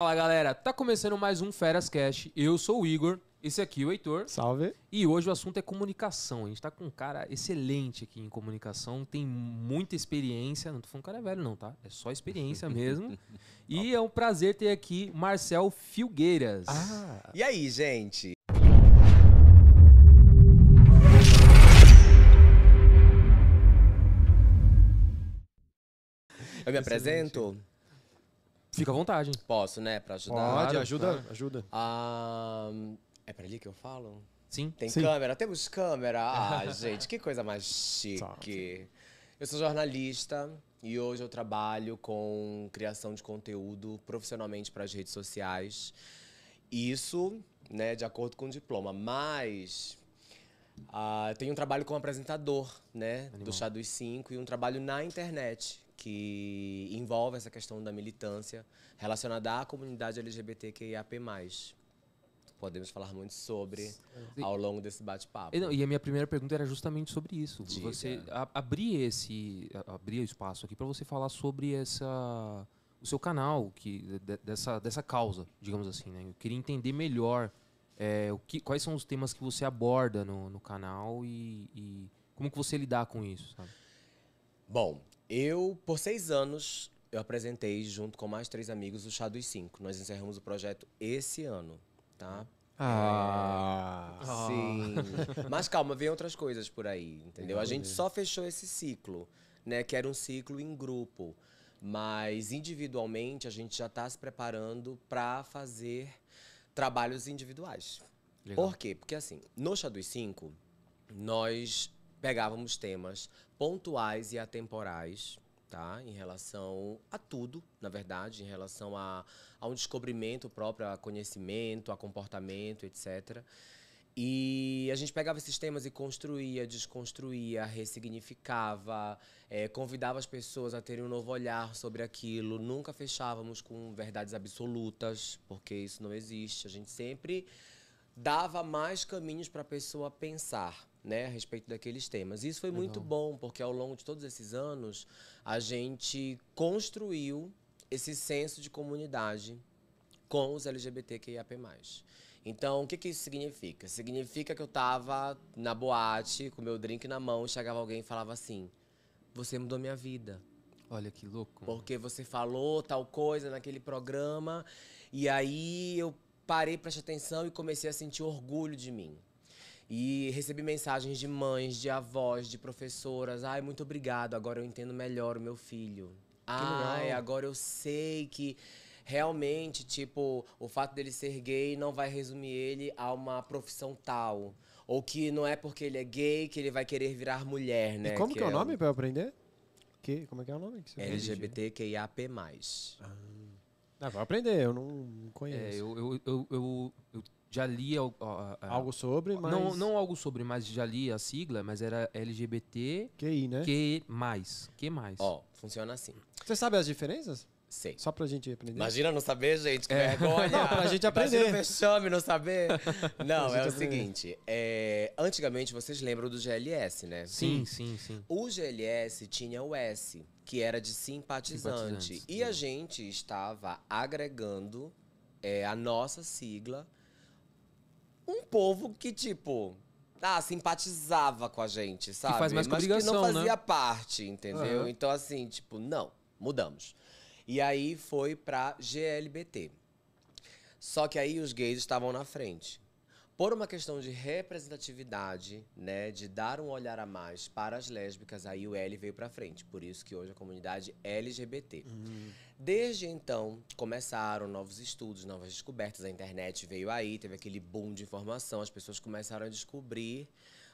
Fala galera, tá começando mais um Feras Cash. Eu sou o Igor, esse aqui é o Heitor. Salve. E hoje o assunto é comunicação. A gente tá com um cara excelente aqui em comunicação, tem muita experiência. Não tô falando cara é velho, não, tá? É só experiência mesmo. e é um prazer ter aqui Marcel Filgueiras. Ah. E aí, gente? Eu me apresento? Fica à vontade. Posso, né? Pra ajudar. Pode, ajuda, ajuda. Ah, é pra ali que eu falo? Sim. Tem Sim. câmera? Temos câmera. Ah, gente, que coisa mais chique. Eu sou jornalista e hoje eu trabalho com criação de conteúdo profissionalmente para as redes sociais. Isso, né, de acordo com o diploma. Mas uh, ah, tenho um trabalho como apresentador, né, Animal. do Chá dos Cinco e um trabalho na internet, que envolve essa questão da militância relacionada à comunidade LGBTQIAP+. Podemos falar muito sobre ao longo desse bate-papo. E, a minha primeira pergunta era justamente sobre isso. Diga. Você abrir esse abrir o espaço aqui para você falar sobre essa o seu canal que dessa dessa causa, digamos assim. Né? Eu queria entender melhor é, o que, quais são os temas que você aborda no, no canal e, e como que você lidar com isso. Sabe? Bom, eu, por seis anos, eu apresentei junto com mais três amigos o Chá dos Cinco. Nós encerramos o projeto esse ano, tá? Ah, é, sim. Ah. Mas calma, vem outras coisas por aí, entendeu? A gente só fechou esse ciclo, né? Que era um ciclo em grupo. Mas individualmente a gente já está se preparando para fazer trabalhos individuais. Legal. Por quê? Porque assim, no Chá dos Cinco, nós pegávamos temas pontuais e atemporais, tá? Em relação a tudo, na verdade, em relação a, a um descobrimento próprio, a conhecimento, a comportamento, etc. E a gente pegava esses temas e construía, desconstruía, ressignificava, é, convidava as pessoas a terem um novo olhar sobre aquilo. Nunca fechávamos com verdades absolutas, porque isso não existe. A gente sempre dava mais caminhos para a pessoa pensar né, a respeito daqueles temas. Isso foi Legal. muito bom, porque ao longo de todos esses anos, a gente construiu esse senso de comunidade com os LGBTQIAP+. Então, o que, que isso significa? Significa que eu estava na boate, com meu drink na mão, chegava alguém e falava assim, você mudou minha vida. Olha que louco. Porque você falou tal coisa naquele programa, e aí eu parei, prestei atenção e comecei a sentir orgulho de mim. E recebi mensagens de mães, de avós, de professoras. Ai, muito obrigado, agora eu entendo melhor o meu filho. Ai, agora eu sei que realmente, tipo, o fato dele ser gay não vai resumir ele a uma profissão tal. Ou que não é porque ele é gay que ele vai querer virar mulher, né? E como que, é, o é nome pra eu aprender? Que, como é que é o nome? Que você LGBTQIAP+. Ah, ah, vou aprender, eu não conheço. É, eu, eu, eu, eu, já li algo sobre, mas não, não algo sobre, mas já li a sigla, mas era LGBT QI, né? Q mais, Q mais. Ó, funciona assim. Você sabe as diferenças? Sei. Só pra gente aprender. Imagina não saber, gente, que é. vergonha. Não, pra gente aprender. Imagina o não saber. Não, é o aprender. seguinte. É, antigamente, vocês lembram do GLS, né? Sim, sim, sim. O GLS tinha o S, que era de simpatizante. simpatizante e sim. a gente estava agregando é, a nossa sigla um povo que, tipo, ah, simpatizava com a gente, sabe? Que faz mais Mas que não né? fazia né? parte, entendeu? Uhum. Então, assim, tipo, não, mudamos. E aí foi pra GLBT. Só que aí os gays estavam na frente. Por uma questão de representatividade, né, de dar um olhar a mais para as lésbicas, aí o L veio para frente. Por isso que hoje a comunidade LGBT. Uhum. Desde então, começaram novos estudos, novas descobertas. A internet veio aí, teve aquele boom de informação, as pessoas começaram a descobrir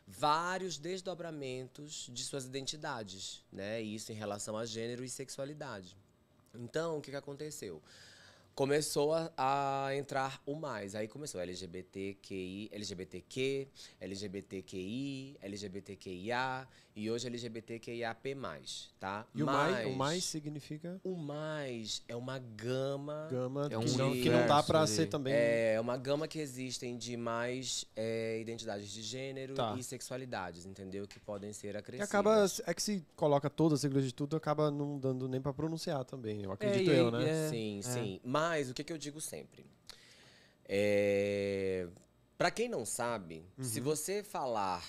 vários desdobramentos de suas identidades, né? Isso em relação a gênero e sexualidade. Então, o que, que aconteceu? começou a, a, entrar o mais. Aí começou LGBTQI, LGBTQ, LGBTQI, LGBTQIA e hoje LGBTQIAP+, tá? E o mais, o mais significa? O mais é uma gama... Gama é um que não dá para ser também... É, é uma gama que existem de mais é, identidades de gênero tá. e sexualidades, entendeu? Que podem ser acrescidas. acaba, é que se coloca todas as siglas de tudo, acaba não dando nem para pronunciar também, eu acredito é, eu, né? É, sim, é. sim. Mas mas o que, que eu digo sempre? É... Para quem não sabe, uhum. se você falar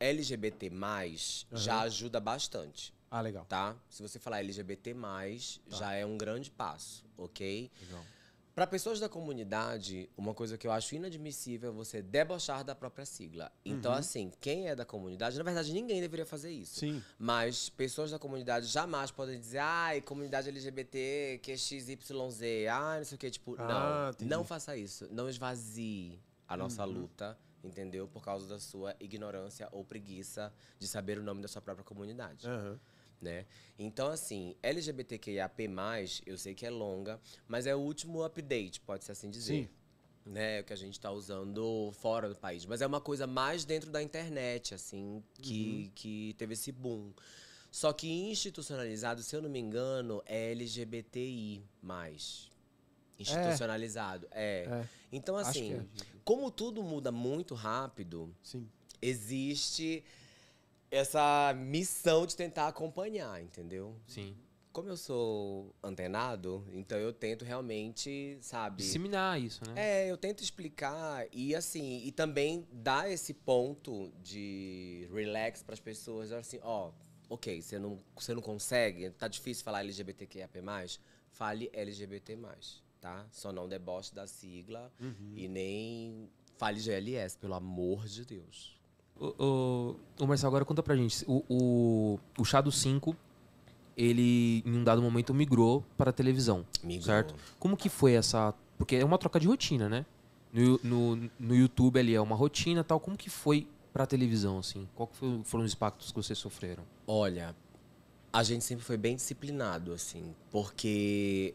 LGBT, uhum. já ajuda bastante. Ah, legal. Tá? Se você falar LGBT, tá. já é um grande passo, ok? Legal. Para pessoas da comunidade, uma coisa que eu acho inadmissível é você debochar da própria sigla. Então, uhum. assim, quem é da comunidade, na verdade, ninguém deveria fazer isso. Sim. Mas pessoas da comunidade jamais podem dizer, ai, comunidade LGBT, que é XYZ, ai, não sei o quê. Tipo, ah, não, entendi. não faça isso. Não esvazie a nossa uhum. luta entendeu? Por causa da sua ignorância ou preguiça de saber o nome da sua própria comunidade. Uhum né? Então, assim, LGBTQIAP+, eu sei que é longa, mas é o último update, pode-se assim dizer. Sim. Né, que a gente está usando fora do país. Mas é uma coisa mais dentro da internet, assim, que, uhum. que teve esse boom. Só que institucionalizado, se eu não me engano, é LGBTI. Institucionalizado. É. é. é. Então, assim, é. como tudo muda muito rápido, Sim. existe essa missão de tentar acompanhar, entendeu? Sim. Como eu sou antenado, então eu tento realmente, sabe. Disseminar isso, né? É, eu tento explicar e assim, e também dar esse ponto de relax para as pessoas, assim, ó, ok, você não, você não consegue, tá difícil falar LGBTQIAP+, fale LGBT+, tá? Só não deboche da sigla uhum. e nem fale GLS, pelo amor de Deus. O, o, o Marcelo, agora conta pra gente. O, o, o 5, ele em um dado momento migrou para a televisão, migrou. certo? Como que foi essa... Porque é uma troca de rotina, né? No, no, no YouTube ali é uma rotina tal. Como que foi para televisão, assim? Qual foi, foram os impactos que vocês sofreram? Olha, a gente sempre foi bem disciplinado, assim. Porque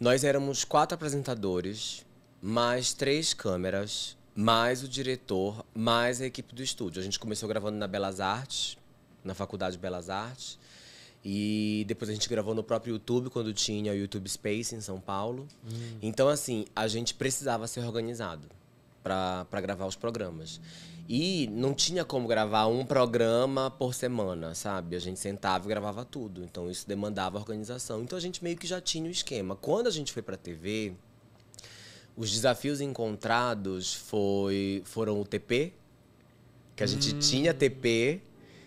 nós éramos quatro apresentadores, mais três câmeras mais o diretor, mais a equipe do estúdio. A gente começou gravando na Belas Artes, na Faculdade de Belas Artes. E depois a gente gravou no próprio YouTube, quando tinha o YouTube Space em São Paulo. Hum. Então, assim, a gente precisava ser organizado para gravar os programas. E não tinha como gravar um programa por semana, sabe? A gente sentava e gravava tudo. Então, isso demandava organização. Então, a gente meio que já tinha o um esquema. Quando a gente foi para a TV, os desafios encontrados foi, foram o TP, que a hum. gente tinha TP,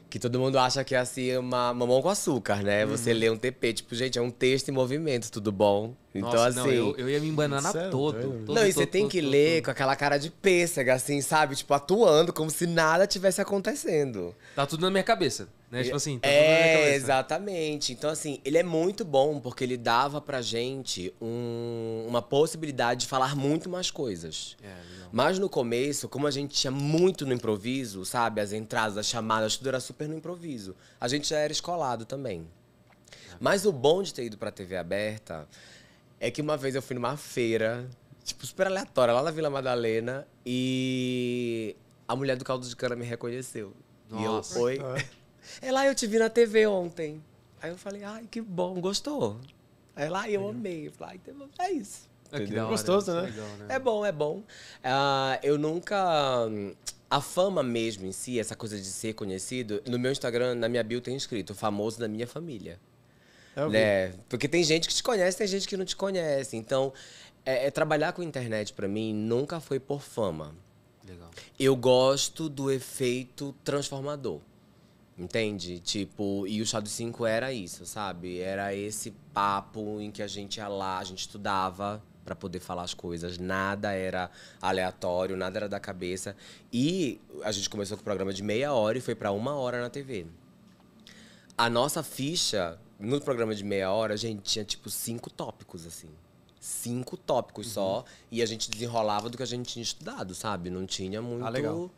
que todo mundo acha que é assim, uma mamão com açúcar, né? Hum. Você lê um TP, tipo, gente, é um texto em movimento, tudo bom? Então, Nossa, assim. Não, eu, eu ia me embanar é todo, todo, Não, todo, e você todo, tem que ler com aquela cara de pêssega, assim, sabe? Tipo, atuando como se nada tivesse acontecendo. Tá tudo na minha cabeça. Né? Tipo assim, tá é, exatamente. Então, assim, ele é muito bom porque ele dava pra gente um, uma possibilidade de falar muito mais coisas. É, Mas no começo, como a gente tinha muito no improviso, sabe? As entradas, as chamadas, tudo era super no improviso. A gente já era escolado também. É. Mas o bom de ter ido pra TV aberta é que uma vez eu fui numa feira, tipo, super aleatória, lá na Vila Madalena, e a mulher do caldo de cana me reconheceu. Nossa. E eu, oi. Ela, é eu te vi na TV ontem. Aí eu falei, ai, que bom, gostou. Aí lá eu amei. Eu falei, então é isso. Ah, é que gostoso, né? né? É bom, é bom. Uh, eu nunca. A fama mesmo em si, essa coisa de ser conhecido, no meu Instagram, na minha bio tem escrito famoso da minha família. É né? Porque tem gente que te conhece, tem gente que não te conhece. Então, é, é trabalhar com internet para mim nunca foi por fama. Legal. Eu gosto do efeito transformador. Entende? Tipo, e o Chá dos Cinco era isso, sabe? Era esse papo em que a gente ia lá, a gente estudava para poder falar as coisas, nada era aleatório, nada era da cabeça. E a gente começou com o programa de meia hora e foi para uma hora na TV. A nossa ficha no programa de meia hora, a gente tinha tipo cinco tópicos, assim. Cinco tópicos uhum. só. E a gente desenrolava do que a gente tinha estudado, sabe? Não tinha muito. Ah, legal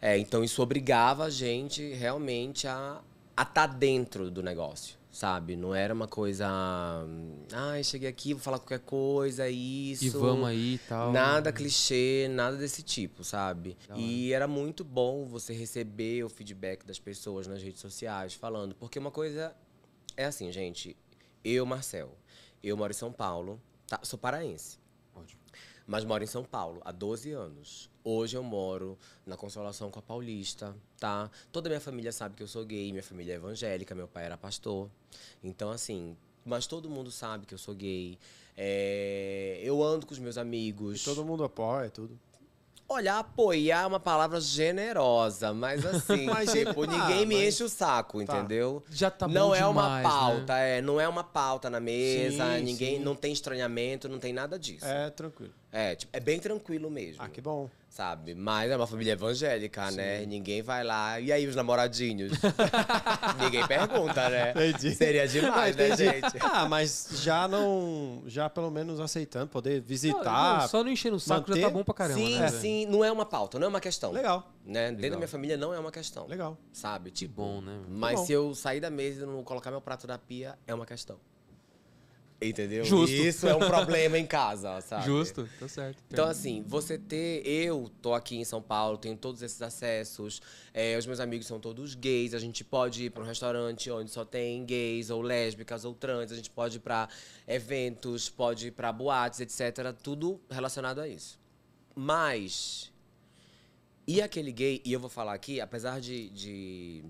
é, então isso obrigava a gente realmente a estar tá dentro do negócio, sabe? Não era uma coisa. Ai, ah, cheguei aqui, vou falar qualquer coisa, é isso. E vamos aí e tal. Nada clichê, nada desse tipo, sabe? Não, e era muito bom você receber o feedback das pessoas nas redes sociais falando. Porque uma coisa é assim, gente. Eu, Marcel, eu moro em São Paulo, tá, sou paraense mas moro em São Paulo há 12 anos. Hoje eu moro na Consolação com a Paulista, tá? Toda minha família sabe que eu sou gay, minha família é evangélica, meu pai era pastor. Então, assim, mas todo mundo sabe que eu sou gay. É, eu ando com os meus amigos. E todo mundo apoia tudo. Olhar, apoiar é uma palavra generosa, mas assim, tipo, ah, mas, tipo, tá, ninguém me enche o saco, tá. entendeu? Já tá Não é uma né? pauta, né? é, não é uma pauta na mesa, sim, ninguém, sim. não tem estranhamento, não tem nada disso. É, tranquilo. É, tipo, é bem tranquilo mesmo. Ah, que bom. Sabe? Mas é uma família evangélica, né? Sim. né? Ninguém vai lá. E aí, os namoradinhos? Ninguém pergunta, né? Entendi. Seria demais, né, gente? Ah, mas já não. Já pelo menos aceitando, poder visitar. Não, não, só não encher o saco manter... já tá bom pra caramba. Sim, né? sim. Não é uma pauta, não é uma questão. Legal. Né? Legal. Dentro da minha família não é uma questão. Legal. Sabe? Tipo, que bom, né? Mas tá bom. se eu sair da mesa e não colocar meu prato na pia, é uma questão. Entendeu? Justo. Isso é um problema em casa, sabe? Justo, tá certo. Então, assim, você ter. Eu tô aqui em São Paulo, tenho todos esses acessos. É, os meus amigos são todos gays. A gente pode ir pra um restaurante onde só tem gays, ou lésbicas, ou trans. A gente pode ir pra eventos, pode ir pra boates, etc. Tudo relacionado a isso. Mas. E aquele gay, e eu vou falar aqui, apesar de, de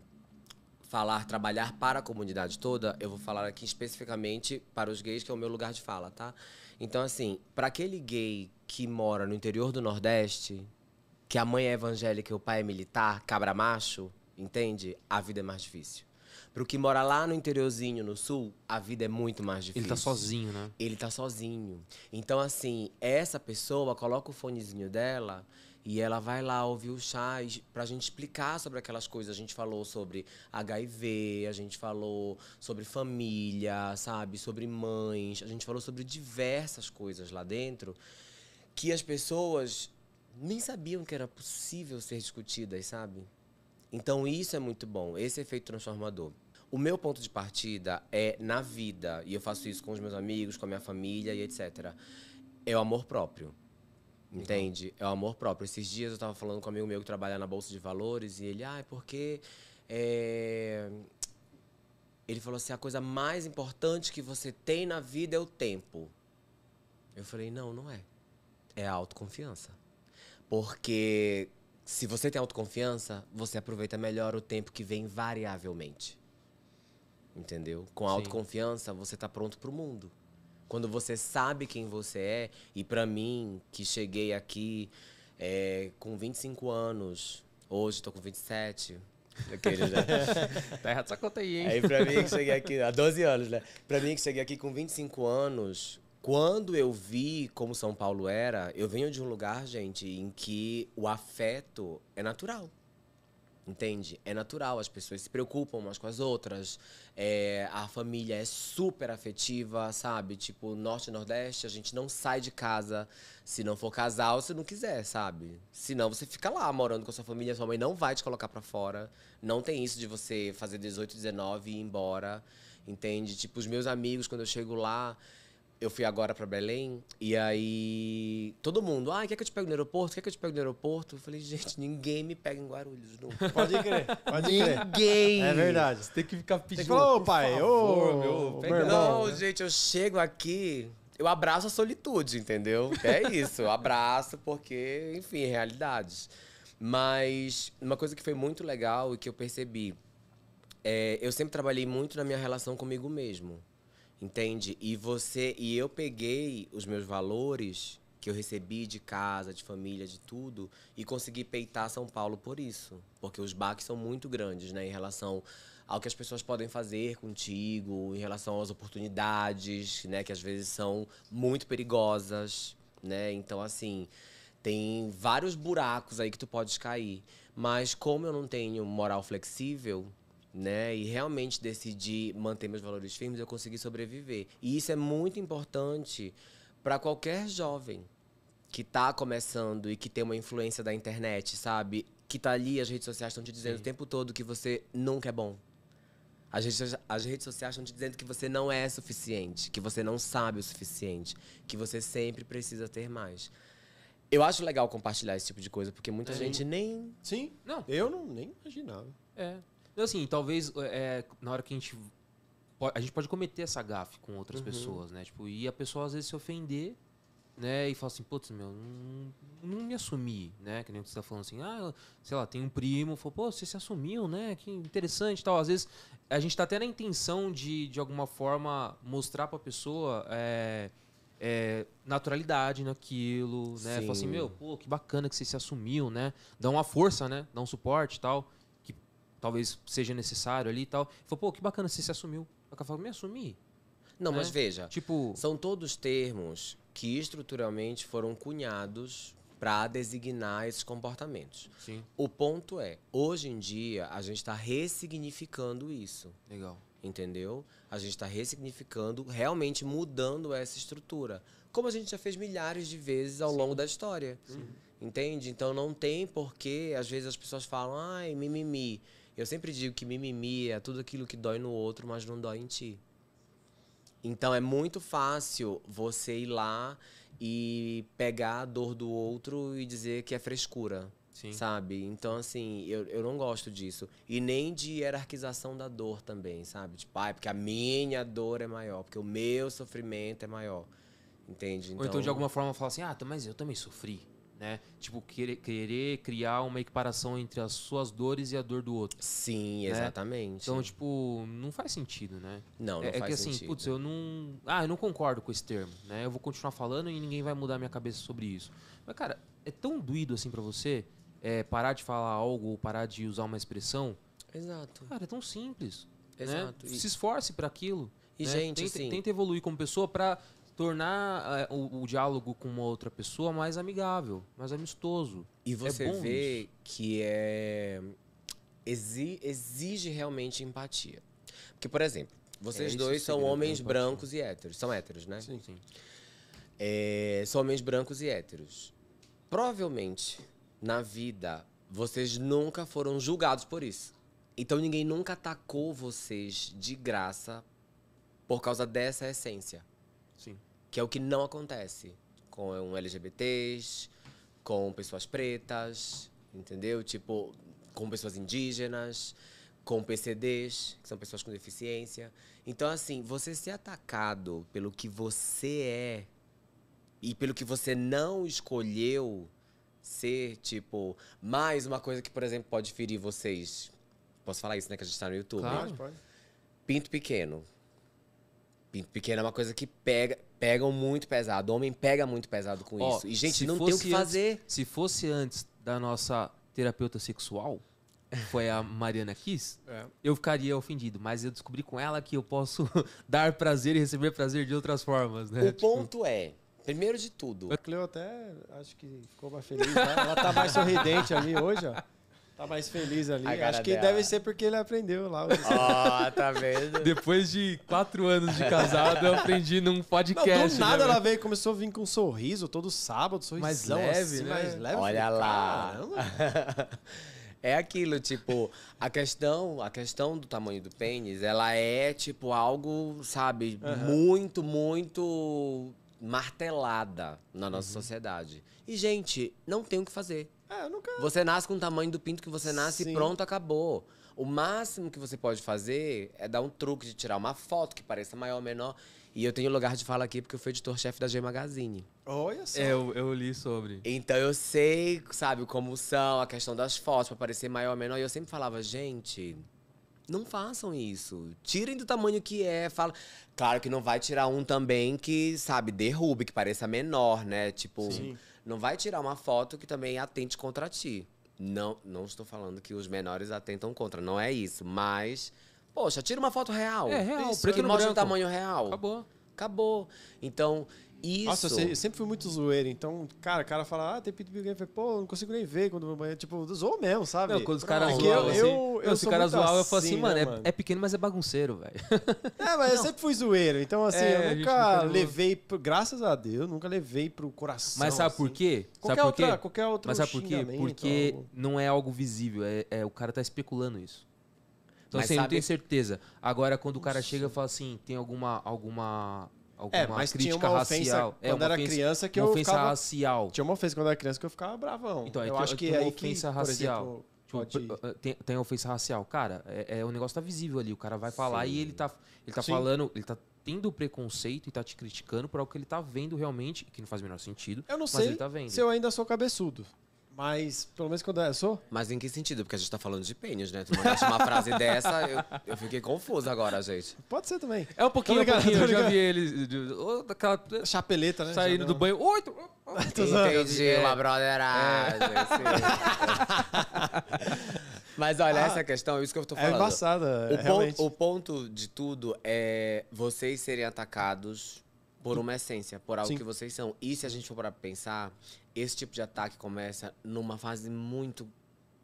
falar, trabalhar para a comunidade toda, eu vou falar aqui especificamente para os gays, que é o meu lugar de fala, tá? Então, assim, para aquele gay que mora no interior do Nordeste, que a mãe é evangélica e o pai é militar, cabra macho, entende? A vida é mais difícil. Pro que mora lá no interiorzinho, no sul, a vida é muito mais difícil. Ele tá sozinho, né? Ele tá sozinho. Então, assim, essa pessoa coloca o fonezinho dela e ela vai lá ouvir o chá para a gente explicar sobre aquelas coisas. A gente falou sobre HIV, a gente falou sobre família, sabe? Sobre mães, a gente falou sobre diversas coisas lá dentro que as pessoas nem sabiam que era possível ser discutidas, sabe? Então isso é muito bom, esse efeito transformador. O meu ponto de partida é na vida, e eu faço isso com os meus amigos, com a minha família e etc. É o amor próprio Entende? É o amor próprio. Esses dias eu estava falando com um amigo meu que trabalha na Bolsa de Valores e ele, ah, é porque. É... Ele falou assim: a coisa mais importante que você tem na vida é o tempo. Eu falei: não, não é. É a autoconfiança. Porque se você tem autoconfiança, você aproveita melhor o tempo que vem variavelmente. Entendeu? Com a autoconfiança, você está pronto para o mundo. Quando você sabe quem você é, e para mim, que cheguei aqui é, com 25 anos, hoje tô com 27. Terra né? tá conta aí, hein? Aí pra mim que cheguei aqui, há 12 anos, né? Pra mim que cheguei aqui com 25 anos, quando eu vi como São Paulo era, eu venho de um lugar, gente, em que o afeto é natural. Entende? É natural, as pessoas se preocupam umas com as outras. É, a família é super afetiva, sabe? Tipo, norte e nordeste, a gente não sai de casa se não for casal, se não quiser, sabe? Senão você fica lá morando com a sua família, sua mãe não vai te colocar para fora. Não tem isso de você fazer 18, 19 e ir embora. Entende? Tipo, os meus amigos, quando eu chego lá, eu fui agora para Belém e aí todo mundo, ah, quer que eu te pegue no aeroporto? Quer que eu te pegue no aeroporto? Eu falei, gente, ninguém me pega em Guarulhos não. Pode crer, pode crer. Ninguém. É verdade. Você tem que ficar pedindo. Ô, pai, ô, meu, pega. Não, né? gente, eu chego aqui, eu abraço a solitude, entendeu? É isso, eu abraço porque, enfim, é realidades. Mas uma coisa que foi muito legal e que eu percebi, é, eu sempre trabalhei muito na minha relação comigo mesmo. Entende? E você e eu peguei os meus valores que eu recebi de casa, de família, de tudo e consegui peitar São Paulo por isso, porque os baques são muito grandes, né, em relação ao que as pessoas podem fazer contigo, em relação às oportunidades, né, que às vezes são muito perigosas, né? Então assim, tem vários buracos aí que tu podes cair, mas como eu não tenho moral flexível, né? E realmente decidi manter meus valores firmes, eu consegui sobreviver. E isso é muito importante para qualquer jovem que está começando e que tem uma influência da internet, sabe? Que tá ali, as redes sociais estão te dizendo Sim. o tempo todo que você nunca é bom. As redes, as redes sociais estão te dizendo que você não é suficiente, que você não sabe o suficiente, que você sempre precisa ter mais. Eu acho legal compartilhar esse tipo de coisa, porque muita é. gente nem. Sim, não. Eu não nem imaginava. É. Então, assim, talvez é, é, na hora que a gente. A gente pode cometer essa gafe com outras uhum. pessoas, né? Tipo, e a pessoa às vezes se ofender, né? E falar assim, putz, meu, não, não me assumi, né? Que nem você tá falando assim, ah, sei lá, tem um primo, falou, pô, você se assumiu, né? Que interessante tal. Às vezes a gente tá até na intenção de, de alguma forma, mostrar pra pessoa. É, é, naturalidade naquilo, né? Fala assim, meu, pô, que bacana que você se assumiu, né? Dá uma força, né? Dá um suporte e tal talvez seja necessário ali e tal. Falou, pô, que bacana, você se assumiu. A cara falou, me assumi. Não, mas né? veja, tipo, são todos termos que estruturalmente foram cunhados para designar esses comportamentos. Sim. O ponto é, hoje em dia a gente está ressignificando isso. Legal. Entendeu? A gente está ressignificando, realmente mudando essa estrutura. Como a gente já fez milhares de vezes ao Sim. longo da história. Sim. Entende? Então não tem porquê, às vezes as pessoas falam, ai, mimimi. Eu sempre digo que mimimi é tudo aquilo que dói no outro, mas não dói em ti. Então é muito fácil você ir lá e pegar a dor do outro e dizer que é frescura. Sim. Sabe? Então, assim, eu, eu não gosto disso. E nem de hierarquização da dor também, sabe? Tipo, ah, é porque a minha dor é maior, porque o meu sofrimento é maior. Entende? Então, Ou então, de então alguma forma, falar assim, ah, mas eu também sofri né? Tipo, querer, querer, criar uma equiparação entre as suas dores e a dor do outro. Sim, né? exatamente. Então, tipo, não faz sentido, né? Não, não é, é faz sentido. É que assim, sentido. putz, eu não... Ah, eu não concordo com esse termo, né? Eu vou continuar falando e ninguém vai mudar minha cabeça sobre isso. Mas, cara, é tão doído assim para você é, parar de falar algo ou parar de usar uma expressão. Exato. Cara, é tão simples. Né? Exato. Né? Se esforce para aquilo. E, né? gente, tenta, assim... Tenta evoluir como pessoa para tornar é, o, o, diálogo com uma outra pessoa mais amigável, mais amistoso. E é você é vê isso. que é exi, exige realmente empatia. Porque, por exemplo, vocês é, dois são homens brancos e héteros. São héteros, né? Sim, sim. É, são homens brancos e héteros. Provavelmente, na vida, vocês nunca foram julgados por isso. Então ninguém nunca atacou vocês de graça por causa dessa essência. Sim que é o que não acontece com eh, LGBTs, com pessoas pretas, entendeu? Tipo, com pessoas indígenas, com PCDs, que são pessoas com deficiência. Então, assim, você ser atacado pelo que você é e pelo que você não escolheu ser, tipo, mais uma coisa que, por exemplo, pode ferir vocês. Posso falar isso, né? Que a gente tá no YouTube. Claro, pode. Pinto pequeno. Pinto pequeno é uma coisa que pega, pega muito pesado. O homem pega muito pesado com isso. E, gente, não tem o que fazer. Antes, se fosse antes da nossa terapeuta sexual, foi a Mariana Kiss, é. eu ficaria ofendido. Mas eu descobri com ela que eu posso dar prazer e receber prazer de outras formas, né? O tipo... ponto é. Primeiro de tudo. A Cleo até acho que ficou mais feliz. Né? Ela tá mais sorridente ali hoje, ó. Tá mais feliz ali. Acho que dela. deve ser porque ele aprendeu lá. Ó, oh, tá vendo? Depois de quatro anos de casado, eu aprendi num podcast. Não, do né, nada né, ela veio começou a vir com um sorriso todo sábado, sorriso mais assim, leve, assim, né? mais leve. Olha falei, lá. é aquilo, tipo, a questão, a questão do tamanho do pênis, ela é tipo algo, sabe, uhum. muito, muito martelada na nossa uhum. sociedade. E gente, não tem o que fazer. É, eu nunca. Você nasce com o tamanho do pinto que você nasce Sim. e pronto, acabou. O máximo que você pode fazer é dar um truque de tirar uma foto que pareça maior ou menor. E eu tenho lugar de fala aqui porque eu fui editor-chefe da G Magazine. Olha só. Eu, eu li sobre. Então eu sei, sabe, como são, a questão das fotos, pra parecer maior ou menor. E eu sempre falava, gente, não façam isso. Tirem do tamanho que é. Fala. Claro que não vai tirar um também que, sabe, derrube, que pareça menor, né? Tipo. Sim não vai tirar uma foto que também atente contra ti. Não, não estou falando que os menores atentam contra, não é isso, mas poxa, tira uma foto real. É real, isso, que mostra branco. o tamanho real. Acabou. Acabou. Então, isso. Nossa, eu sempre fui muito zoeiro. Então, cara, o cara fala, ah, tem Pit Bill pô, não consigo nem ver quando meu banheiro. Tipo, zoou mesmo, sabe? Não, quando os caras zoam, eu, assim, eu, eu, se o cara zoar, assim, eu falo assim, assim mano, né, é mano? É, é, pequeno, mas é bagunceiro, velho. É, mas não. eu sempre fui zoeiro. Então, assim, é, eu nunca levei, pro, graças a Deus, nunca levei pro coração. Mas sabe assim. por quê? Qualquer sabe por quê? Outra, qualquer outro Mas sabe por quê? Porque não é algo visível. É, é, o cara tá especulando isso. Então, mas assim, sabe... não tem certeza. Agora, quando o cara chega e fala assim, tem alguma, alguma alguma é, mas crítica tinha uma racial. Ofensa é, quando uma era ofensa, criança que uma eu ofensa ficava... racial. Tinha uma ofensa quando era criança que eu ficava bravão. Então, é eu é, acho que é ofensa que, racial. tipo, uh, uh, tem, tem ofensa racial. Cara, é, é, o negócio tá visível ali. O cara vai Sim. falar e ele tá, ele tá falando, ele tá tendo preconceito e tá te criticando por algo que ele tá vendo realmente, que não faz o menor sentido. Eu não sei tá se eu ainda sou cabeçudo. Mas, pelo menos quando eu sou. Mas em que sentido? Porque a gente tá falando de pênis, né? Tu mandaste uma frase dessa, eu, eu fiquei confuso agora, gente. Pode ser também. É um pouquinho, ligado, um pouquinho. Eu já vi ele. De, oh, daquela, Chapeleta, né? Saindo do banho. Oi! oh, Entendi, é. brotheragem. É. Assim. Mas olha, ah, essa é questão, é isso que eu tô é falando. É embaçada, o ponto, o ponto de tudo é vocês serem atacados por uma essência, por algo Sim. que vocês são. E se a gente for para pensar, esse tipo de ataque começa numa fase muito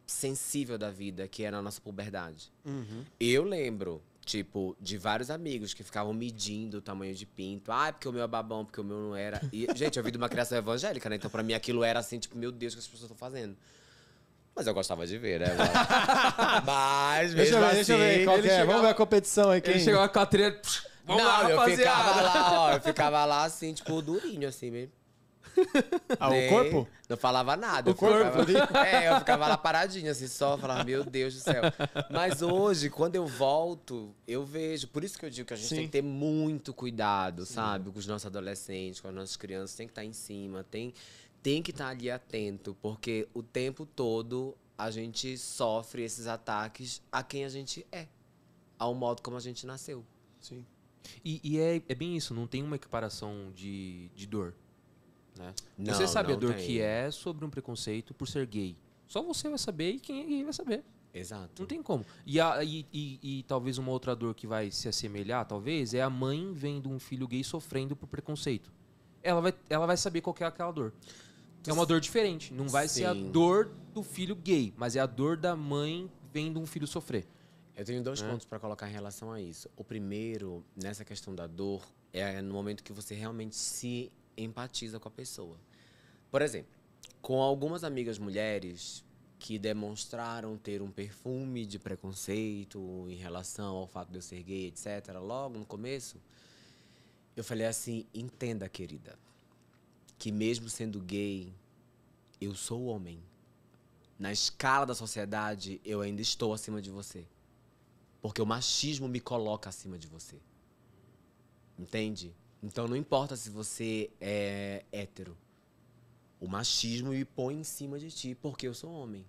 sensível da vida, que é na nossa puberdade. Uhum. Eu lembro, tipo, de vários amigos que ficavam medindo o tamanho de pinto. Ah, é porque o meu é babão, porque o meu não era. E, gente, eu vim de uma criação evangélica, né? Então para mim aquilo era assim, tipo, meu Deus, o que as pessoas estão fazendo? Mas eu gostava de ver, né? Mas, mas mesmo deixa eu ver, assim, deixa eu ver qual é. Chegou... Vamos ver a competição aí. Quem... Ele chegou com a trilha... Vamos não, lá, rapaziada. eu ficava lá, ó. Eu ficava lá assim, tipo, durinho, assim mesmo. Ah, o né? corpo? Não falava nada. O corpo ficava, É, eu ficava lá paradinha, assim, só falava, meu Deus do céu. Mas hoje, quando eu volto, eu vejo. Por isso que eu digo que a gente Sim. tem que ter muito cuidado, Sim. sabe? Com os nossos adolescentes, com as nossas crianças, tem que estar tá em cima, tem, tem que estar tá ali atento, porque o tempo todo a gente sofre esses ataques a quem a gente é, ao modo como a gente nasceu. Sim. E, e é, é, bem isso, não tem uma equiparação de, de dor. Né? Não, você sabe a dor tem. que é sobre um preconceito por ser gay. Só você vai saber e quem é gay vai saber. Exato. Não tem como. E, a, e, e, e, talvez uma outra dor que vai se assemelhar, talvez, é a mãe vendo um filho gay sofrendo por preconceito. Ela vai, ela vai saber qual é aquela dor. É uma dor diferente. Não vai Sim. ser a dor do filho gay, mas é a dor da mãe vendo um filho sofrer. Eu tenho dois né? pontos para colocar em relação a isso. O primeiro, nessa questão da dor, é no momento que você realmente se empatiza com a pessoa. Por exemplo, com algumas amigas mulheres que demonstraram ter um perfume de preconceito em relação ao fato de eu ser gay, etc., logo no começo, eu falei assim: entenda, querida, que mesmo sendo gay, eu sou homem. Na escala da sociedade, eu ainda estou acima de você. Porque o machismo me coloca acima de você. Entende? Então não importa se você é hétero. O machismo me põe em cima de ti, porque eu sou homem.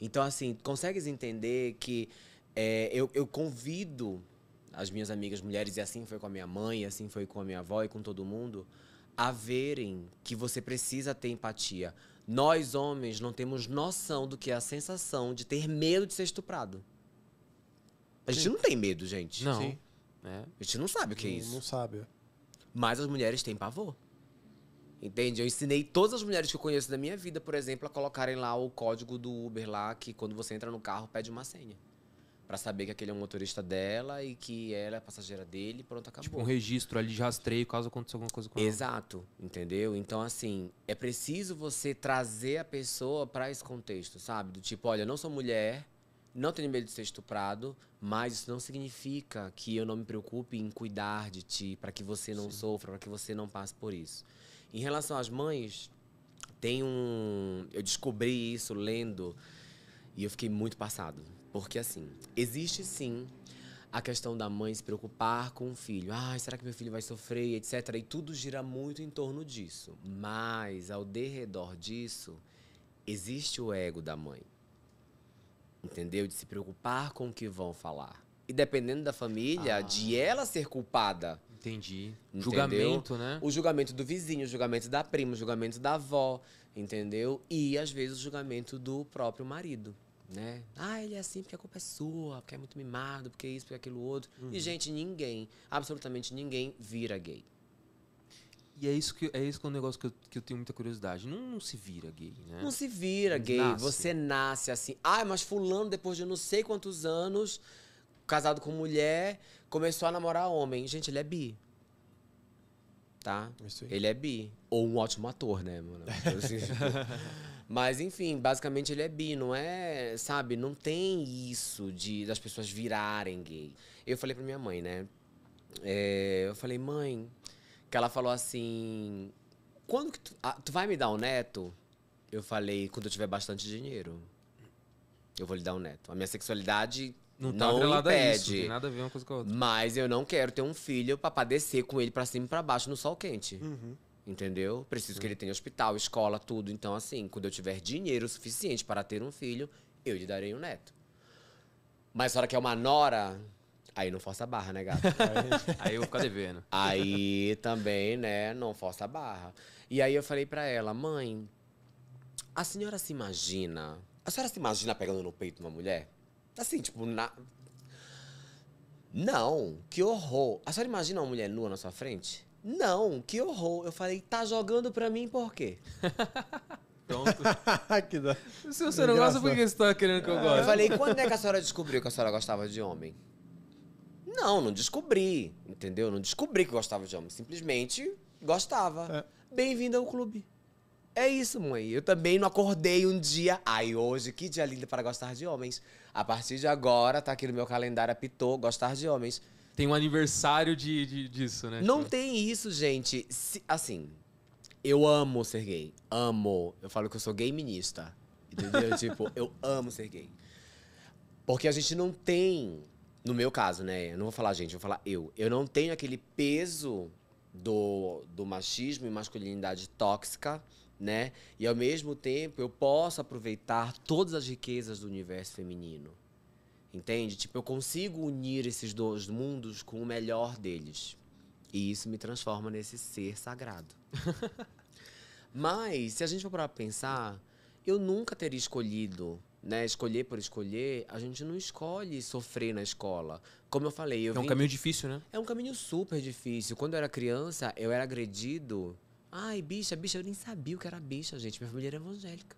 Então, assim, consegues entender que é, eu, eu convido as minhas amigas mulheres, e assim foi com a minha mãe, e assim foi com a minha avó e com todo mundo, a verem que você precisa ter empatia. Nós, homens, não temos noção do que é a sensação de ter medo de ser estuprado. A gente Sim. não tem medo, gente. Não. Sim. É. A gente não sabe o que é isso. Não sabe. Mas as mulheres têm pavor. Entende? Eu ensinei todas as mulheres que eu conheço da minha vida, por exemplo, a colocarem lá o código do Uber lá, que quando você entra no carro, pede uma senha. Pra saber que aquele é o motorista dela e que ela é passageira dele, pronto, acabou. Tipo um registro ali de rastreio caso aconteça alguma coisa com ela. Exato, entendeu? Então, assim, é preciso você trazer a pessoa para esse contexto, sabe? Do tipo, olha, eu não sou mulher, não tenho medo de ser estuprado, mas isso não significa que eu não me preocupe em cuidar de ti, para que você não Sim. sofra, para que você não passe por isso. Em relação às mães, tem um. Eu descobri isso lendo e eu fiquei muito passado. Porque, assim, existe sim a questão da mãe se preocupar com o filho. Ai, será que meu filho vai sofrer, etc. E tudo gira muito em torno disso. Mas, ao derredor disso, existe o ego da mãe entendeu? De se preocupar com o que vão falar. E dependendo da família, ah. de ela ser culpada. Entendi. Entendeu? Julgamento, né? O julgamento do vizinho, o julgamento da prima, o julgamento da avó, entendeu? E às vezes o julgamento do próprio marido, né? Ah, ele é assim porque a culpa é sua, porque é muito mimado, porque isso, porque aquilo outro. Uhum. E gente, ninguém, absolutamente ninguém vira gay. E é isso que é isso que é um negócio que eu, que eu tenho muita curiosidade. Não, não se vira gay, né? Não se vira gay. Nasce. Você nasce assim. ai mas fulano, depois de não sei quantos anos, casado com mulher, começou a namorar homem. Gente, ele é bi. Tá? Ele é bi. Ou um ótimo ator, né, mano? Tipo assim, tipo. Mas enfim, basicamente ele é bi, não é, sabe, não tem isso de das pessoas virarem gay. Eu falei pra minha mãe, né? É, eu falei, mãe, que ela falou assim: Quando que tu, ah, tu vai me dar um neto? Eu falei: Quando eu tiver bastante dinheiro, eu vou lhe dar um neto. A minha sexualidade não, tá não impede. Isso, tem nada a ver uma coisa com a outra. Mas eu não quero ter um filho pra padecer com ele pra cima e pra baixo no sol quente. Uhum. Entendeu? Preciso que ele tenha hospital, escola, tudo. Então, assim, quando eu tiver dinheiro suficiente para ter um filho, eu lhe darei um neto. Mas a hora que é uma nora, Aí não força a barra, né, gato? aí eu vou ficar devendo. Aí também, né, não força a barra. E aí eu falei para ela, mãe, a senhora se imagina. A senhora se imagina pegando no peito uma mulher? Assim, tipo, na. Não, que horror. A senhora imagina uma mulher nua na sua frente? Não, que horror. Eu falei, tá jogando pra mim por quê? Pronto. que da... Se você não gosta, por que você tá querendo que eu é. goste? Eu falei, quando é que a senhora descobriu que a senhora gostava de homem? Não, não descobri, entendeu? Não descobri que gostava de homem, simplesmente gostava. É. Bem-vindo ao clube. É isso, mãe. Eu também não acordei um dia. Ai, hoje, que dia lindo para gostar de homens. A partir de agora, tá aqui no meu calendário, apitou, gostar de homens. Tem um aniversário de, de disso, né? Não tipo- tem isso, gente. Se, assim, eu amo ser gay. Amo. Eu falo que eu sou gay ministra. Entendeu? tipo, eu amo ser gay. Porque a gente não tem no meu caso, né? Eu não vou falar gente, eu vou falar eu. Eu não tenho aquele peso do, do machismo e masculinidade tóxica, né? E ao mesmo tempo eu posso aproveitar todas as riquezas do universo feminino. Entende? Tipo, eu consigo unir esses dois mundos com o melhor deles. E isso me transforma nesse ser sagrado. Mas, se a gente for para pra pensar, eu nunca teria escolhido né, escolher por escolher, a gente não escolhe sofrer na escola. Como eu falei, eu É um vim... caminho difícil, né? É um caminho super difícil. Quando eu era criança, eu era agredido. Ai, bicha, bicha, eu nem sabia o que era bicha, gente. Minha família era evangélica.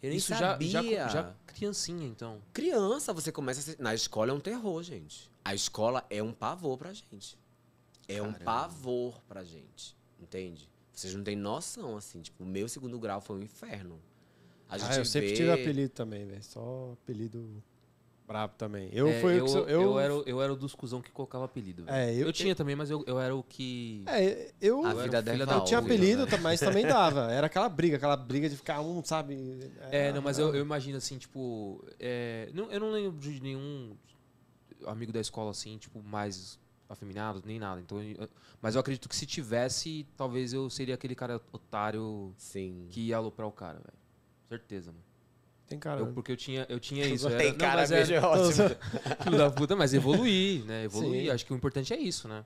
Eu nem Isso sabia. Já, já, já criancinha, então. Criança, você começa a ser... Na escola é um terror, gente. A escola é um pavor pra gente. É Caramba. um pavor pra gente. Entende? Vocês não têm noção, assim. Tipo, o meu segundo grau foi um inferno. A ah, gente ah, eu sempre tive apelido também, velho. Só apelido brabo também. Eu é, fui eu, eu, eu... era, eu era o dos cuzão que colocava apelido. É, eu, eu tinha eu... também, mas eu, eu era o que. É, eu. A vida dela tá Eu tinha apelido, né? mas também dava. Era aquela briga, aquela briga de ficar um, sabe? é, é não, mas eu, eu imagino assim, tipo. É, não, eu não lembro de nenhum amigo da escola assim, tipo, mais afeminado, nem nada. Então, eu, mas eu acredito que se tivesse, talvez eu seria aquele cara otário Sim. que ia aloprar o cara, velho. Certeza, mano. Tem cara. Eu, porque eu tinha, eu tinha isso. Era, tem cara, é- não, era, ótimo. É- da puta, mas evoluir, né? Evoluir. Acho que o importante é isso, né?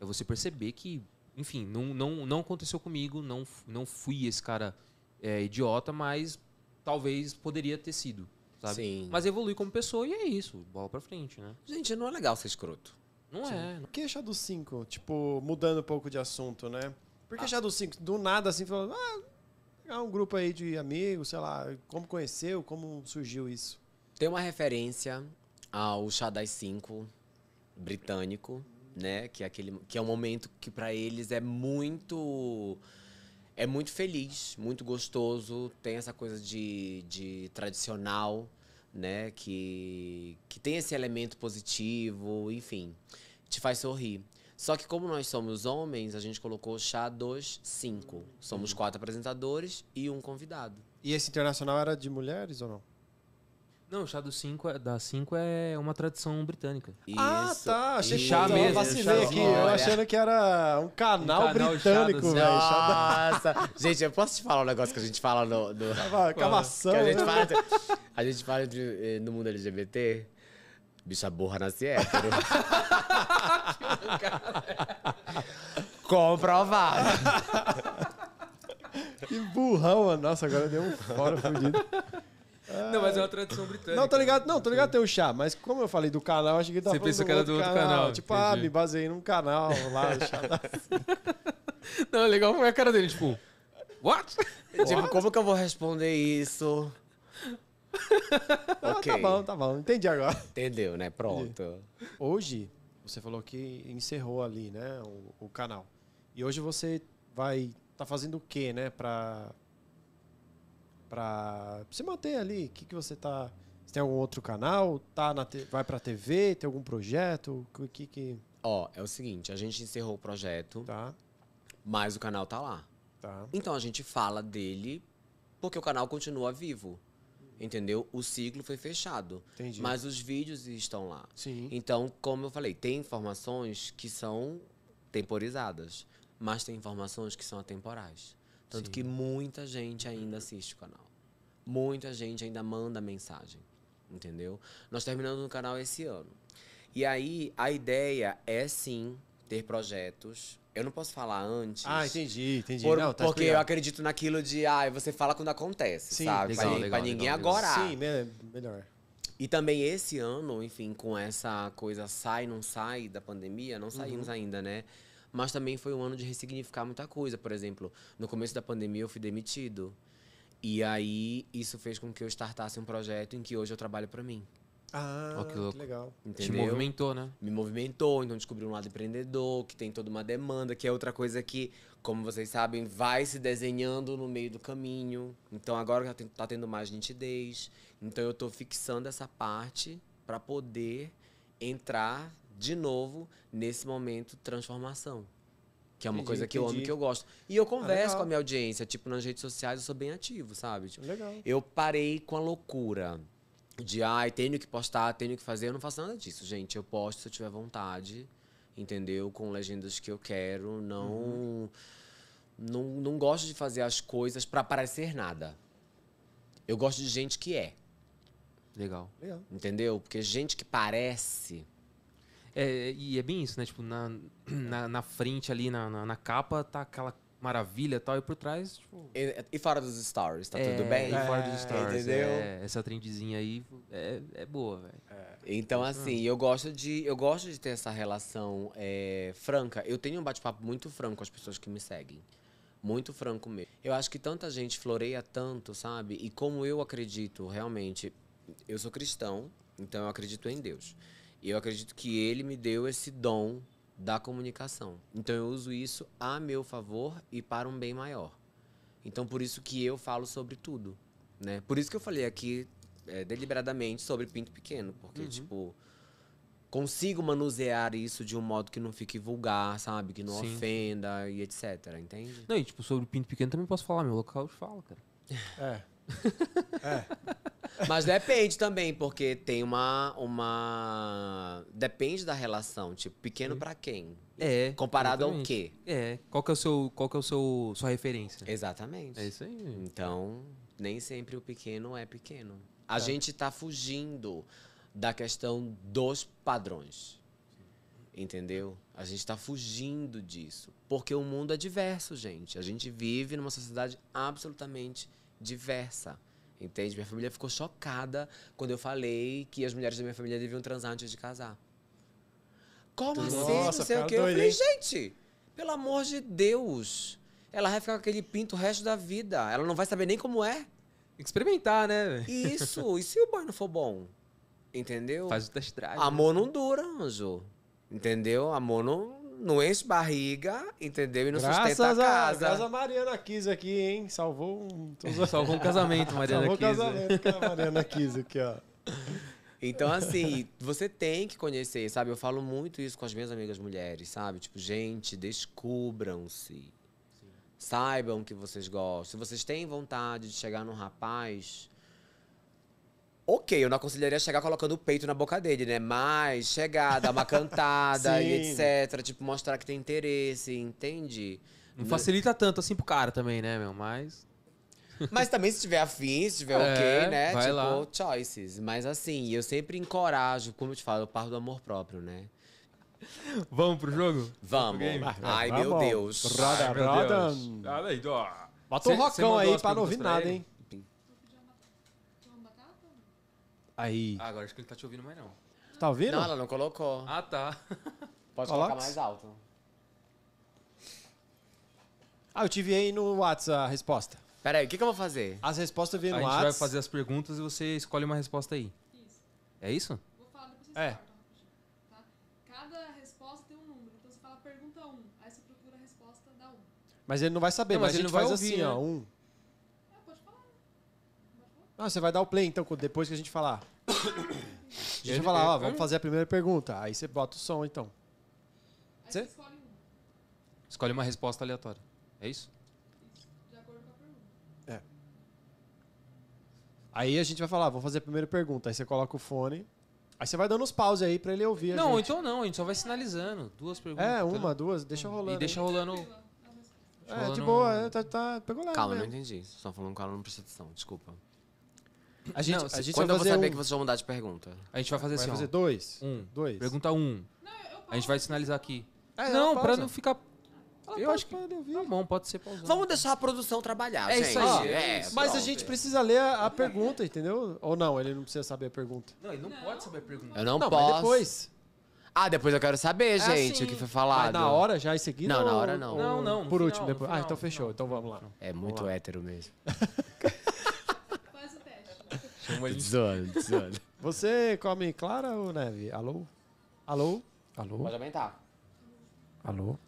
É você perceber que, enfim, não, não, não aconteceu comigo, não, não fui esse cara é, idiota, mas talvez poderia ter sido. Sabe? Sim. Mas evoluir como pessoa e é isso. Bola pra frente, né? Gente, não é legal ser escroto. Não Sim. é. Não. Queixa dos cinco tipo, mudando um pouco de assunto, né? Porque ah. já dos cinco do nada assim, falando, ah, é um grupo aí de amigos, sei lá, como conheceu, como surgiu isso? Tem uma referência ao chá das cinco britânico, né? Que é aquele, que é um momento que para eles é muito é muito feliz, muito gostoso, tem essa coisa de, de tradicional, né? Que, que tem esse elemento positivo, enfim, te faz sorrir. Só que como nós somos homens, a gente colocou chá dos cinco. Somos uhum. quatro apresentadores e um convidado. E esse internacional era de mulheres ou não? Não, o chá do cinco é, da 5 é uma tradição britânica. Ah, tá. Achei Isso. chá mesmo. Eu vacinei aqui. Eu achando que era um canal, Um canal britânico, chá do velho. Nossa! gente, eu posso te falar um negócio que a gente fala no. no- a gente fala, a gente fala de- eh, no mundo LGBT. Bicha burra nasce hétero. Comprovado. que burrão, mano. Nossa, agora deu um fora fudido. Não, mas é uma tradição britânica. Não, tô ligado, não, tô ligado tem o chá, mas como eu falei do canal, acho que tá Você pensou que era do outro canal. canal tipo, ah, entendi. ah, me baseei num canal lá, o chá Não, é legal foi a cara dele, tipo, what? Tipo, what? Tipo, como que eu vou responder isso? ah, tá okay. Tá bom, tá bom, entendi agora. Entendeu, né? Pronto. Entendi. Hoje, você falou que encerrou ali, né, o, o canal. E hoje você vai tá fazendo o quê, né, para para se manter ali? O que que você tá você tem algum outro canal? Tá na te... vai para TV? Tem algum projeto? O que que Ó, é o seguinte, a gente encerrou o projeto. Tá. Mas o canal tá lá. Tá. Então a gente fala dele porque o canal continua vivo entendeu? O ciclo foi fechado. Entendi. Mas os vídeos estão lá. Sim. Então, como eu falei, tem informações que são temporizadas, mas tem informações que são atemporais. Tanto Sim. que muita gente ainda assiste o canal. Muita gente ainda manda mensagem, entendeu? Nós terminamos o canal esse ano. E aí, a ideia é sim ter projetos. Eu não posso falar antes. Ah, entendi, entendi. Por, não, tá porque explicado. eu acredito naquilo de, ah, você fala quando acontece, Sim, sabe? Legal, pra, legal, pra ninguém legal, agora. Sim, melhor. E também esse ano, enfim, com essa coisa sai, não sai da pandemia, não saímos uhum. ainda, né? Mas também foi um ano de ressignificar muita coisa. Por exemplo, no começo da pandemia eu fui demitido. E aí isso fez com que eu startasse um projeto em que hoje eu trabalho para mim. Ah, que, louco. Que legal. Entendeu? Te movimentou, né? Me movimentou, então descobri um lado empreendedor, que tem toda uma demanda, que é outra coisa que, como vocês sabem, vai se desenhando no meio do caminho. Então agora tá tendo mais nitidez. Então eu tô fixando essa parte para poder entrar de novo nesse momento transformação. Que é uma entendi, coisa que entendi. eu amo, que eu gosto. E eu ah, converso ah, com a minha audiência, tipo, nas redes sociais eu sou bem ativo, sabe? Tipo, legal. Eu parei com a loucura de ai, tenho que postar, tenho que fazer. Eu não faço nada disso, gente. Eu posto se eu tiver vontade, entendeu? Com legendas que eu quero. Não, uhum. não, não gosto de fazer as coisas para parecer nada. Eu gosto de gente que é. Legal. Legal. Entendeu? Porque gente que parece. É, e é bem isso, né? Tipo, na, na, na frente ali, na, na, na capa, tá aquela maravilha e tal, e por trás, tipo... E, e fora dos stories, tá é, tudo bem? E fora dos stories, entendeu? É, essa trendezinha aí é, é boa, velho. É. Então, assim, eu gosto de eu gosto de ter essa relação é, franca. Eu tenho um bate-papo muito franco com as pessoas que me seguem. Muito franco mesmo. Eu acho que tanta gente floreia tanto, sabe? E como eu acredito, realmente, eu sou cristão, então eu acredito em Deus. E eu acredito que ele me deu esse dom da comunicação. Então eu uso isso a meu favor e para um bem maior. Então por isso que eu falo sobre tudo, né? Por isso que eu falei aqui é, deliberadamente sobre pinto pequeno, porque uhum. tipo consigo manusear isso de um modo que não fique vulgar, sabe, que não Sim. ofenda e etc. Entende? Não, e tipo sobre pinto pequeno também posso falar meu local de fala, cara. É. É. Mas depende também, porque tem uma, uma. Depende da relação. Tipo, pequeno para quem? É. é Comparado exatamente. ao quê? É. Qual que é o seu. Qual que é o seu. Sua referência? Exatamente. É isso aí. Então, nem sempre o pequeno é pequeno. A tá. gente tá fugindo da questão dos padrões. Entendeu? A gente está fugindo disso. Porque o mundo é diverso, gente. A gente vive numa sociedade absolutamente diversa. Entende? Minha família ficou chocada quando eu falei que as mulheres da minha família deviam transar antes de casar. Como Nossa, assim? Não sei o quê. Eu falei, gente, pelo amor de Deus. Ela vai ficar com aquele pinto o resto da vida. Ela não vai saber nem como é. Experimentar, né? Isso. E se o boy não for bom? Entendeu? Faz o test drive. Amor né? não dura, anjo. Entendeu? Amor não, não enche barriga, entendeu? E não graças sustenta a casa. A, graças a Mariana Kiz aqui, hein? Salvou um. Salvou um casamento, Mariana Salvou Kiz. Salvou um casamento com a Mariana Kiz aqui, ó. Então, assim, você tem que conhecer, sabe? Eu falo muito isso com as minhas amigas mulheres, sabe? Tipo, gente, descubram-se. Saibam que vocês gostam. Se vocês têm vontade de chegar num rapaz Ok, eu não aconselharia chegar colocando o peito na boca dele, né? Mas chegar, dar uma cantada e etc. Tipo, mostrar que tem interesse, entende? Não facilita tanto assim pro cara também, né, meu? Mas. Mas também se tiver afim, se tiver é, ok, né? Vai tipo, lá. choices. Mas assim, eu sempre encorajo, como eu te falo, eu parto do amor próprio, né? Vamos pro jogo? Vamos. Pro Ai, Vamos. meu Deus. Roda, roda. Olha aí, ó. Bota um rocão aí pra não ouvir nada, hein? Aí. Ah, agora acho que ele tá te ouvindo mais não. Tá ouvindo? Não, ela não colocou. Ah, tá. Pode colocar mais alto. Ah, eu tive aí no WhatsApp a resposta. Peraí, o que, que eu vou fazer? As respostas vêm no A gente vai fazer as perguntas e você escolhe uma resposta aí. Isso. É isso? Vou falar depois vocês É. tá? Cada resposta tem um número. Então você fala pergunta 1, aí você procura a resposta da 1. Mas ele não vai saber, Não, mas, mas a ele gente não vai faz ouvir, assim, né? ó. Um, ah, você vai dar o play então depois que a gente falar. a gente vai falar, ó, vamos fazer a primeira pergunta. Aí você bota o som então. Você escolhe... escolhe uma resposta aleatória. É isso? De acordo com a pergunta. É. Aí a gente vai falar, vamos fazer a primeira pergunta. Aí você coloca o fone. Aí você vai dando uns pause aí pra ele ouvir. Não, então não, a gente só vai sinalizando. Duas perguntas. É, uma, duas, deixa hum. rolando. E deixa rolando. é, de boa, é, tá, tá, pegou lá. Calma, mesmo. não entendi. só tá falando que o cara não presta atenção, desculpa. A gente, não, a gente quando vai eu fazer saber um... que vocês vão mudar de pergunta. A gente vai fazer vai assim, fazer ó. dois. Um. Dois. Pergunta um. Não, a gente vai sinalizar aqui. É, não, pra não ficar... Ela eu acho que tá bom, pode ser pausado. Vamos deixar a produção trabalhar, é gente. Isso aí. Ah, é, mas a gente precisa ler a, a, pergunta, entendeu? Ou não, ele não precisa saber a pergunta. Não, ele não, não. pode saber a pergunta. Eu não, não posso. depois... Ah, depois eu quero saber, é gente, assim. o que foi falado. Mas na hora, já em seguida? Não, ou... na hora não. Não, não. Por final, último, depois. Ah, final, ah, então fechou. Então vamos lá. É muito hétero mesmo. Como a gente... Zoando, zoando. Você come clara ou neve? Alô? Alô? Alô? Pode aumentar. Alô?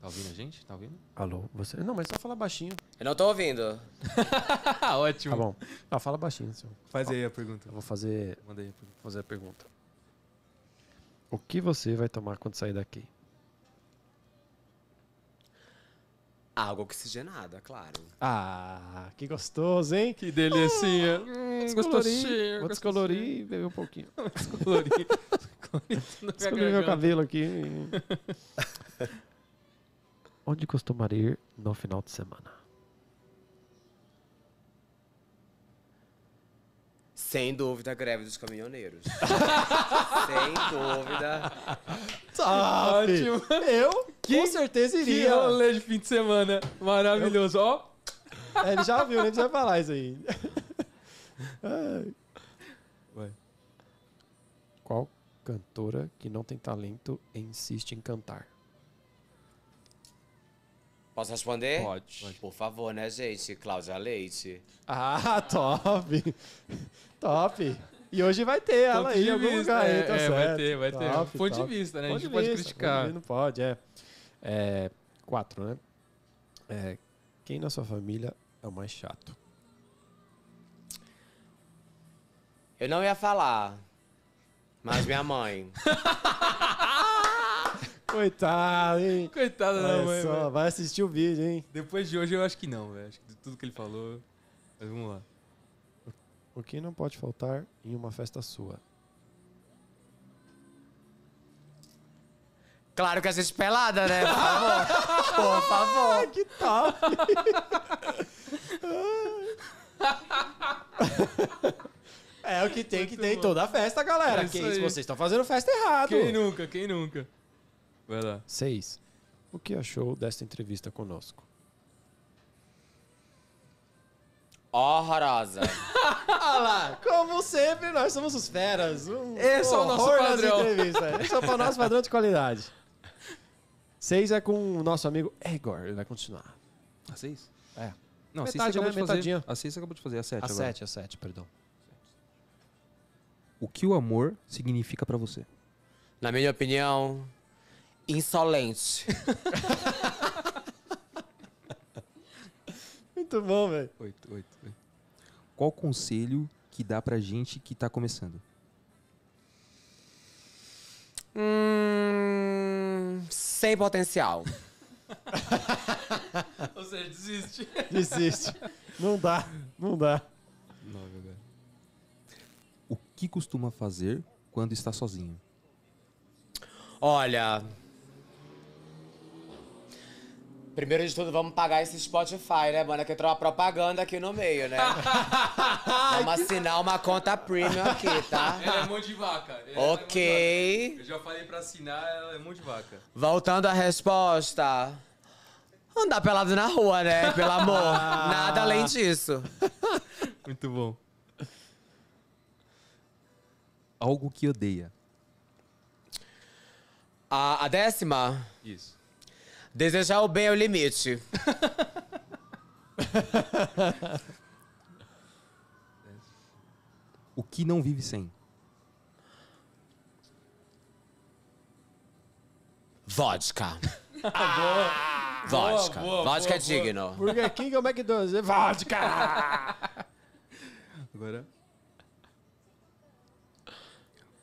Tá ouvindo a gente? Tá ouvindo? Alô? Você... Não, mas só fala baixinho. Eu não tô ouvindo. Ótimo. Tá bom. Não, fala baixinho. Senhor. Faz aí a pergunta. Eu vou fazer... Manda aí a pergunta. Vou fazer a pergunta. O que você vai tomar quando sair daqui? Água oxigenada, é claro. Ah, que gostoso, hein? Que delicinha. Oh, hum, descolorir, vou descolorir e beber um pouquinho. descolorir. descolorir meu cabelo aqui. Onde costumaria ir no final de semana? Sem dúvida, greve dos caminhoneiros. Sem dúvida. Tá, Ótimo. Eu que, com certeza iria. Que rolê de fim de semana. Maravilhoso, ó. É, ele já viu, nem precisa falar isso aí. Vai. Qual cantora que não tem talento e insiste em cantar? Posso responder? Pode. Por favor, né, gente? Cláudia Leite. Ah, top! top! E hoje vai ter ela aí em algum vista, lugar. É, aí, tá é, certo. vai ter, vai top, ter. Ponto top. de vista, né? Ponto a gente pode vista, criticar. Não pode, é. é quatro, né? É, quem na sua família é o mais chato? Eu não ia falar, mas minha mãe. Coitado, hein? Coitado da mãe. Só, vai assistir o vídeo, hein? Depois de hoje eu acho que não, velho. Acho que tudo que ele falou. Mas vamos lá. O que não pode faltar em uma festa sua? Claro que às vezes pelada, né? Por favor. Por favor. Ah, que top. é o que tem Muito que tem em toda a festa, galera. É que, vocês estão fazendo festa errado. Quem nunca, quem nunca. Vai lá. 6. O que achou desta entrevista conosco? Horrorosa. Olha lá, como sempre, nós somos os feras. Um Esse é o nosso padrão. Esse é o nosso padrão de qualidade. Seis é com o nosso amigo Egor, ele vai continuar. A ah, 6? É. Não, a 6 Metade, acabou né? de Metadinha. fazer. A 6 acabou de fazer, a 7 A agora. sete, a sete, perdão. O que o amor significa pra você? Na minha opinião, Insolente. Muito bom, velho. Oito, oito, oito. Qual conselho que dá pra gente que tá começando? Hum, sem potencial. Ou seja, desiste. Desiste. Não dá, não dá. Não, agora. O que costuma fazer quando está sozinho? Olha, Primeiro de tudo, vamos pagar esse Spotify, né, mano? É que entrou uma propaganda aqui no meio, né? vamos assinar uma conta premium aqui, tá? Ela é mão de vaca. É ok. É de vaca. Eu já falei pra assinar, ela é mão de vaca. Voltando à resposta. Andar pelado na rua, né? Pelo amor. Nada além disso. Muito bom. Algo que odeia. A, a décima? Isso. Desejar o bem é o limite. o que não vive sem? Vodka. Ah, boa. Vodka. Boa, boa, vodka é digno. Burger King é ou McDonald's? É vodka! Agora.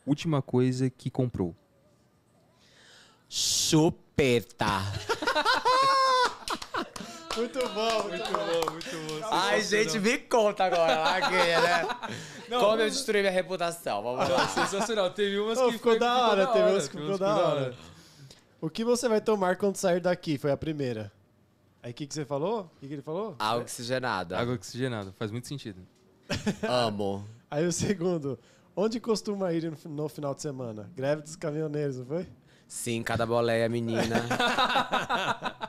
Última coisa que comprou. Chupeta. Muito bom, muito, bom, muito bom. Ai, gente, me conta agora. Larguei, né? Não, Como eu destruí minha reputação. Vamos lá. Sensacional. Teve umas que ficou, da hora, ficou da hora. Teve umas que ficou, da, hora. da hora. O que você vai tomar quando sair daqui? Foi a primeira. Aí o que, que você falou? O que, que ele falou? Água oxigenada. Água oxigenada. Faz muito sentido. Amo. Aí o segundo. Onde costuma ir no final de semana? Greve dos caminhoneiros, não foi? Sim, cada boleia, menina.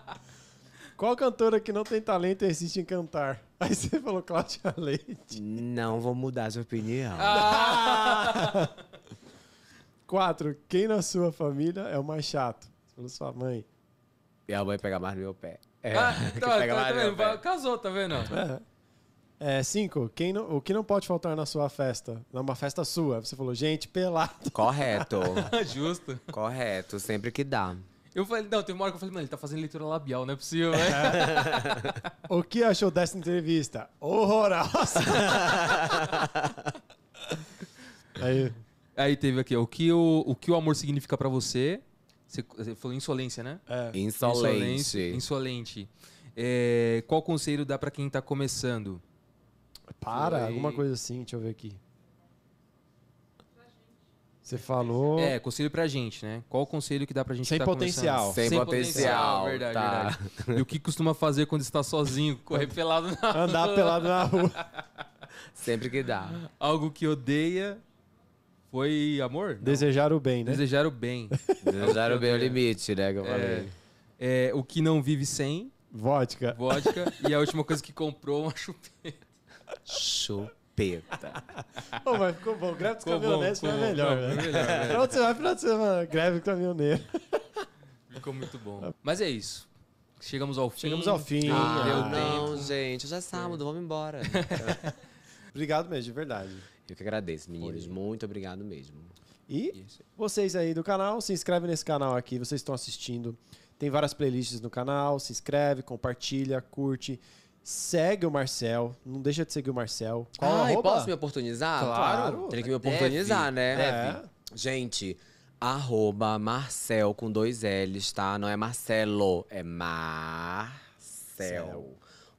Qual cantora que não tem talento e insiste em cantar? Aí você falou Cláudia Leite. Não vou mudar sua opinião. Ah! Quatro. Quem na sua família é o mais chato? Você falou sua mãe. Minha mãe pega mais no meu pé. Ah, é, ah, tá, tá, tá vendo? Pé. Casou, tá vendo? É. É, cinco, quem não, o que não pode faltar na sua festa? Numa festa sua. Você falou, gente, pelado. Correto. Justo. Correto, sempre que dá. Eu falei, não, tem uma hora que eu falei, mano, ele tá fazendo leitura labial, não é possível, né? o que achou dessa entrevista? Horrorosa! Aí. Aí teve aqui, o que o, o, que o amor significa para você? você? Você falou insolência, né? É. Insolente. Insolente. É, qual conselho dá para quem tá começando? Para, alguma coisa assim, deixa eu ver aqui. Você falou. É, conselho pra gente, né? Qual o conselho que dá pra gente Sem tá potencial. Sem, Sem, potencial. potencial verdade, tá. verdade. E o que costuma fazer quando está sozinho? Correr pelado na rua. Andar pelado na rua. Sempre que dá. Algo que odeia foi amor? Não. Desejar o bem, né? Desejar o bem. Desejar o bem é o limite, né? Que eu é, falei. É, é, o que não vive sem. Vodka. Vodka. e a última coisa que comprou, uma chupeta. Chupeta capeta. Pô, mas ficou bom. Greve dos ficou caminhoneiros foi melhor, bom, né? velho. melhor, velho. Né? você final de semana? Greve caminhoneiro. Ficou muito bom. Mas é isso. Chegamos ao fim. Chegamos ao fim. Ah, deu não, tempo. gente. Já é, é. sábado, vamos embora. obrigado mesmo, de verdade. Eu que agradeço, meninos. Foi. Muito obrigado mesmo. E vocês aí do canal, se inscreve nesse canal aqui, vocês estão assistindo. Tem várias playlists no canal, se inscreve, compartilha, curte. Segue o Marcel, não deixa de seguir o Marcel. Qual ah, e posso me oportunizar? Claro. claro. Tem que me oportunizar, Deve. né? É. Deve. Gente, arroba Marcel com dois L's, tá? Não é Marcelo, é Marcel.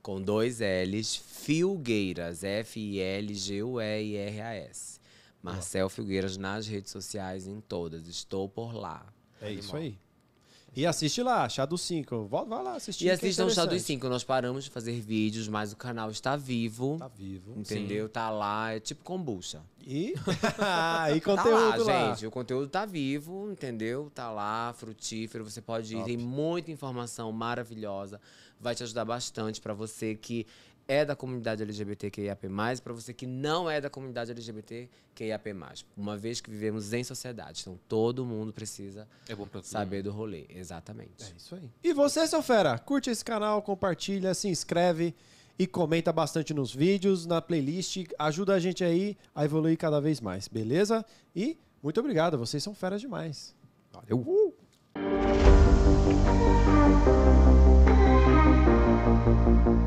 Com dois L's, Filgueiras, F-I-L-G-U-E-I-R-A-S. Marcel Filgueiras nas redes sociais, em todas. Estou por lá. É isso aí. E assiste lá, Chá dos 5. Vai lá assistir. E é assistam é Chá dos 5. Nós paramos de fazer vídeos, mas o canal está vivo. Está vivo. Entendeu? Sim. Tá lá, é tipo kombucha. E, e conteúdo tá lá, lá, gente. O conteúdo tá vivo, entendeu? Tá lá, frutífero. Você pode ir. Top. Tem muita informação maravilhosa. Vai te ajudar bastante para você que é da comunidade LGBTQIAP+, para você que não é da comunidade LGBTQIAP+, uma vez que vivemos em sociedade. Então, todo mundo precisa é saber do rolê. Exatamente. É isso aí. E você, seu fera, curte esse canal, compartilha, se inscreve e comenta bastante nos vídeos, na playlist. Ajuda a gente aí a evoluir cada vez mais, beleza? E muito obrigado, vocês são feras demais. Valeu! Uh! Thank you.